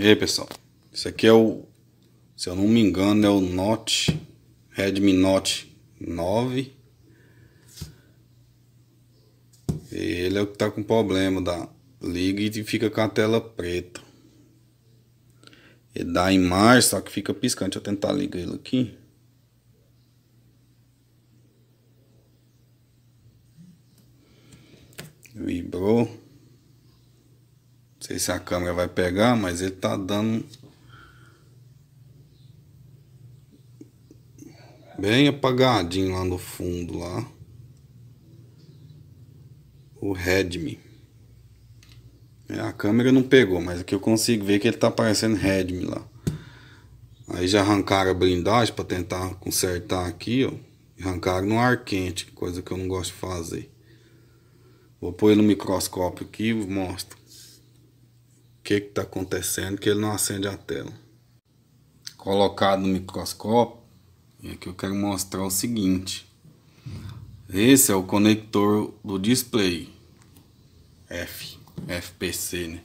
E aí pessoal, isso aqui é o, se eu não me engano, é o Note, Redmi Note 9. Ele é o que tá com problema da liga e fica com a tela preta. Ele dá imagem, só que fica piscante. Deixa eu tentar ligar ele aqui. Vibrou. Não sei se a câmera vai pegar, mas ele tá dando bem apagadinho lá no fundo lá. O Redmi. É, a câmera não pegou, mas aqui eu consigo ver que ele tá aparecendo Redmi lá. Aí já arrancaram a blindagem para tentar consertar aqui, ó. Arrancaram no ar quente, coisa que eu não gosto de fazer. Vou pôr no microscópio aqui e mostro que está acontecendo que ele não acende a tela. Colocado no microscópio, é que eu quero mostrar o seguinte. Esse é o conector do display F, FPC, né?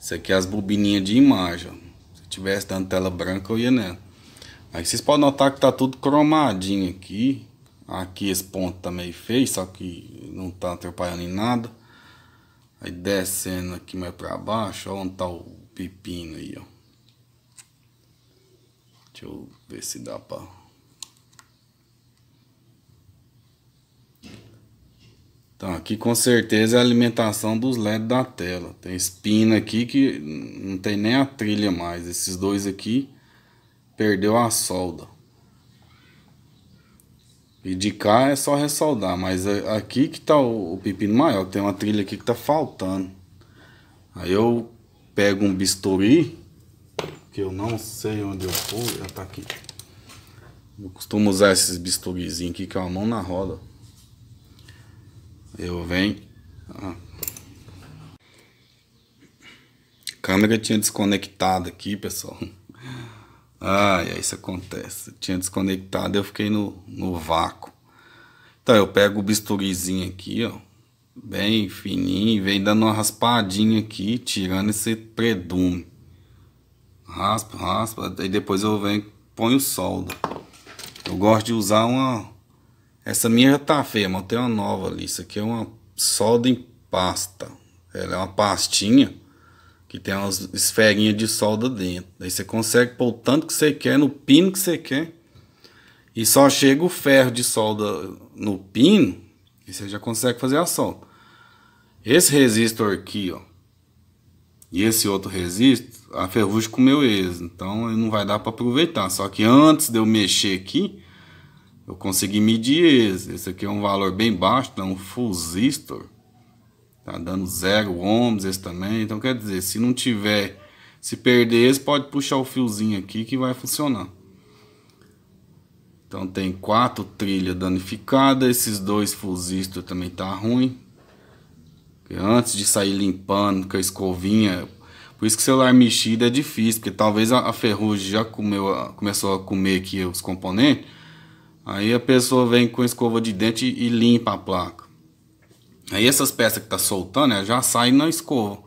Isso aqui é as bobininhas de imagem. Ó. Se tivesse dando tela branca, eu ia nela. Aí vocês podem notar que tá tudo cromadinho aqui. Aqui esse ponto tá meio feio, só que não tá atrapalhando em nada. Aí descendo aqui mais pra baixo, ó onde tá o pepino aí, ó. Deixa eu ver se dá pra... Então, aqui com certeza é a alimentação dos LEDs da tela. Tem espina aqui que não tem nem a trilha mais. Esses dois aqui perdeu a solda. E de cá é só ressoldar, mas é aqui que tá o, o pepino maior, tem uma trilha aqui que tá faltando. Aí eu pego um bisturi, que eu não sei onde eu pulo, já tá aqui. Eu costumo usar esses bisturizinhos aqui, que é uma mão na roda. Eu venho... Ah. A câmera tinha desconectado aqui, pessoal. Ah, e aí isso acontece. Eu tinha desconectado, eu fiquei no, no vácuo. Então eu pego o bisturizinho aqui, ó, bem fininho, vem dando uma raspadinha aqui, tirando esse predume. Raspa, raspa, e depois eu venho ponho solda. Eu gosto de usar uma... Essa minha já tá feia, mas tem uma nova ali. Isso aqui é uma solda em pasta. Ela é uma pastinha que tem umas esferinhas de solda dentro. Daí você consegue pôr o tanto que você quer, no pino que você quer. E só chega o ferro de solda no pino e você já consegue fazer a solda. Esse resistor aqui, ó. E esse outro resistor, a ferrugem comeu eles. Então ele não vai dar para aproveitar. Só que antes de eu mexer aqui, eu consegui medir esse, Esse aqui é um valor bem baixo, então um fusistor. Tá dando zero ohms esse também. Então quer dizer, se não tiver, se perder esse, pode puxar o fiozinho aqui que vai funcionar. Então tem quatro trilhas danificadas, esses dois fusistas também tá ruim. Porque antes de sair limpando com a escovinha, por isso que celular mexido é difícil, porque talvez a, ferrugem já comeu, começou a comer aqui os componentes. Aí a pessoa vem com escova de dente e limpa a placa. Aí essas peças que tá soltando, ela né, já sai na escova.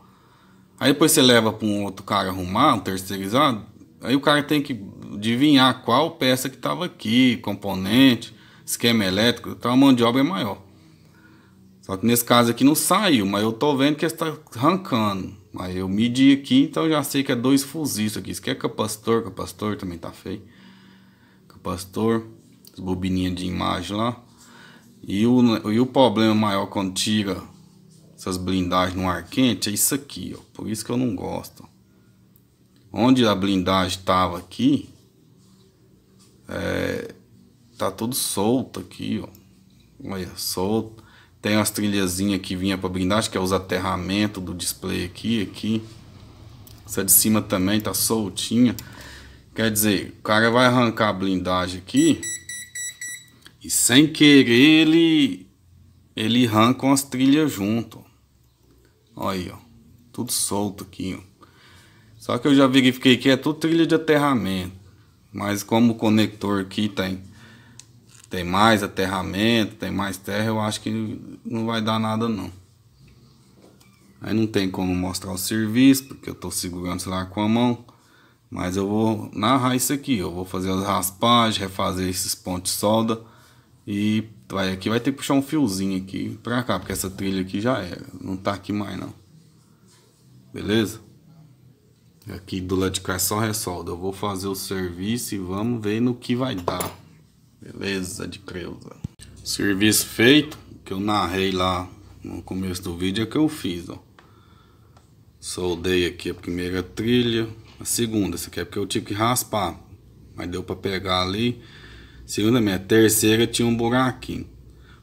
Aí depois você leva para um outro cara arrumar, um terceirizado. Aí o cara tem que adivinhar qual peça que estava aqui, componente, esquema elétrico. Então a mão de obra é maior. Só que nesse caso aqui não saiu, mas eu tô vendo que está arrancando. Aí eu medi aqui, então já sei que é dois fuzis aqui. Isso aqui é capacitor, capacitor também tá feio. Capacitor, as bobininhas de imagem lá. E o, e o problema maior quando tira essas blindagens no ar quente é isso aqui, ó. Por isso que eu não gosto. Onde a blindagem tava aqui, é, tá tudo solto aqui, ó. Olha, solto. Tem as trilhazinhas que vinha para blindagem, que é os aterramentos do display aqui, aqui. Essa de cima também tá soltinha. Quer dizer, o cara vai arrancar a blindagem aqui, e sem querer ele ele arranca umas trilhas junto. Olha aí, ó. Tudo solto aqui, ó. Só que eu já verifiquei que é tudo trilha de aterramento. Mas como o conector aqui tem tem mais aterramento, tem mais terra, eu acho que não vai dar nada não. Aí não tem como mostrar o serviço, porque eu estou segurando o celular com a mão. Mas eu vou narrar isso aqui, eu vou fazer as raspagens, refazer esses pontos de solda e vai, aqui vai ter que puxar um fiozinho aqui pra cá, porque essa trilha aqui já era. É, não tá aqui mais não. Beleza? Aqui do lado de cá é só ressolda. Eu vou fazer o serviço e vamos ver no que vai dar. Beleza de creuza. Serviço feito, que eu narrei lá no começo do vídeo é que eu fiz, ó. Soldei aqui a primeira trilha, a segunda, essa aqui é porque eu tive que raspar, mas deu para pegar ali segunda minha terceira tinha um buraquinho.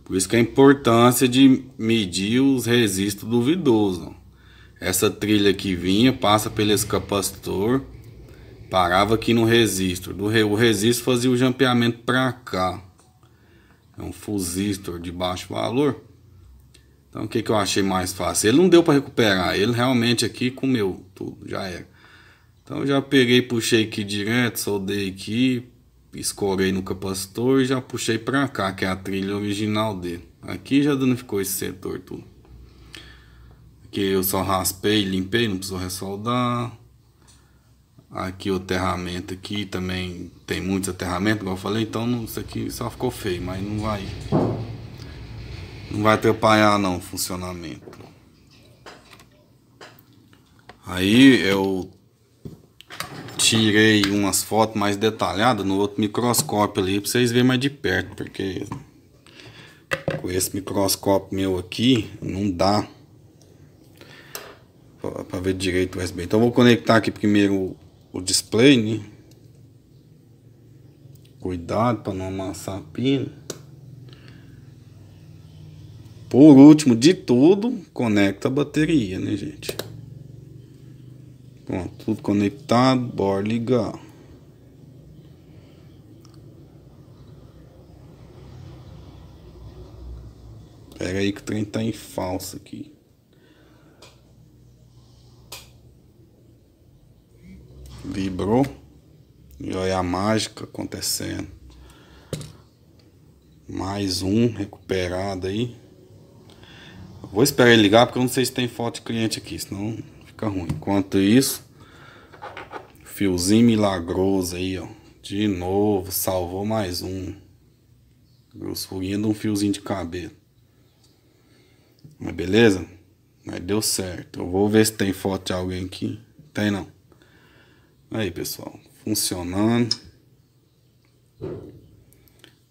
Por isso que a importância de medir os resistos duvidosos. Essa trilha que vinha passa pelo capacitor, parava aqui no resistor. Do o resistor fazia o jampeamento para cá. É um fusistor de baixo valor. Então o que, que eu achei mais fácil? Ele não deu para recuperar, ele realmente aqui comeu tudo, já era. Então já peguei, puxei aqui direto, soldei aqui, escorei no capacitor e já puxei para cá, que é a trilha original dele. Aqui já danificou esse setor tudo. Aqui eu só raspei, limpei, não precisou ressoldar. Aqui o aterramento aqui também tem muitos aterramentos, igual eu falei, então não, isso aqui só ficou feio, mas não vai não vai atrapalhar não o funcionamento. Aí eu tirei umas fotos mais detalhadas no outro microscópio ali para vocês verem mais de perto, porque com esse microscópio meu aqui não dá para ver direito o USB. Então vou conectar aqui primeiro o display, né? Cuidado para não amassar a pino. Por último de tudo, conecta a bateria, né, gente? Pronto, tudo conectado, bora ligar. Pera aí que o trem tá em falso aqui. Vibrou. E olha a mágica acontecendo. Mais um recuperado aí. Vou esperar ele ligar porque eu não sei se tem foto de cliente aqui, senão fica ruim. Enquanto isso, fiozinho milagroso aí, ó. De novo, salvou mais um. foguinhos de um fiozinho de cabelo. Mas beleza? Mas deu certo. Eu vou ver se tem foto de alguém aqui. Tem não. Aí, pessoal. Funcionando.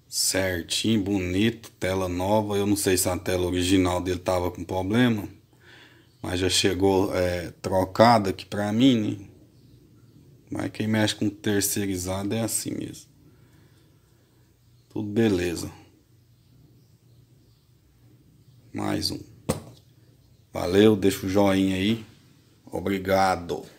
Certinho, bonito. Tela nova. Eu não sei se a tela original dele tava com problema mas já chegou é, trocada aqui para mim, né? Mas quem mexe com terceirizado é assim mesmo. Tudo beleza. Mais um. Valeu, deixa o joinha aí. Obrigado.